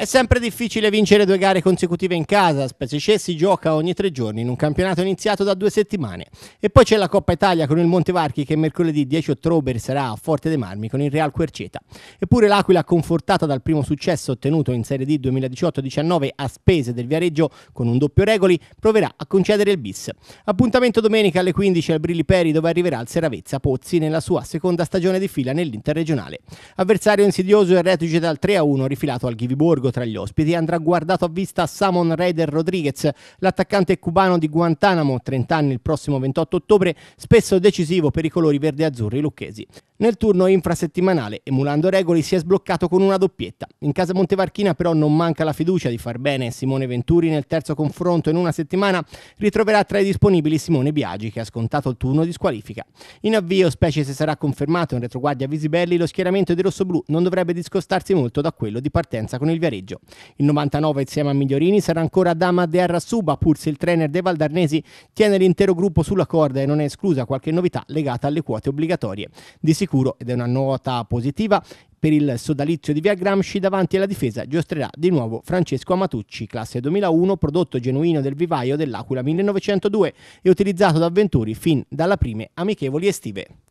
È sempre difficile vincere due gare consecutive in casa, specie se si gioca ogni tre giorni in un campionato iniziato da due settimane. E poi c'è la Coppa Italia con il Montevarchi che mercoledì 10 ottobre sarà a Forte dei Marmi con il Real Querceta. Eppure l'Aquila, confortata dal primo successo ottenuto in Serie D 2018-19 a spese del Viareggio con un doppio regoli, proverà a concedere il bis. Appuntamento domenica alle 15 al Brilli Peri dove arriverà il Seravezza Pozzi nella sua seconda stagione di fila nell'interregionale. Avversario insidioso e reduce dal 3-1 rifilato al Ghiviborgo tra gli ospiti andrà guardato a vista Samon Raider Rodriguez, l'attaccante cubano di Guantanamo, 30 anni il prossimo 28 ottobre, spesso decisivo per i colori verde-azzurri lucchesi. Nel turno infrasettimanale, emulando Regoli, si è sbloccato con una doppietta. In casa Montevarchina però non manca la fiducia di far bene. Simone Venturi nel terzo confronto in una settimana ritroverà tra i disponibili Simone Biagi che ha scontato il turno di squalifica. In avvio, specie se sarà confermato in retroguardia Visibelli, lo schieramento di rossoblù non dovrebbe discostarsi molto da quello di partenza con il Viareggio. Il 99 insieme a Migliorini sarà ancora Dama De Arrasuba, pur se il trainer De Valdarnesi tiene l'intero gruppo sulla corda e non è esclusa qualche novità legata alle quote obbligatorie. Di sicuro sicuro ed è una nota positiva per il sodalizio di Via Gramsci davanti alla difesa giostrerà di nuovo Francesco Amatucci, classe 2001, prodotto genuino del vivaio dell'Aquila 1902 e utilizzato da avventuri fin dalle prime amichevoli estive.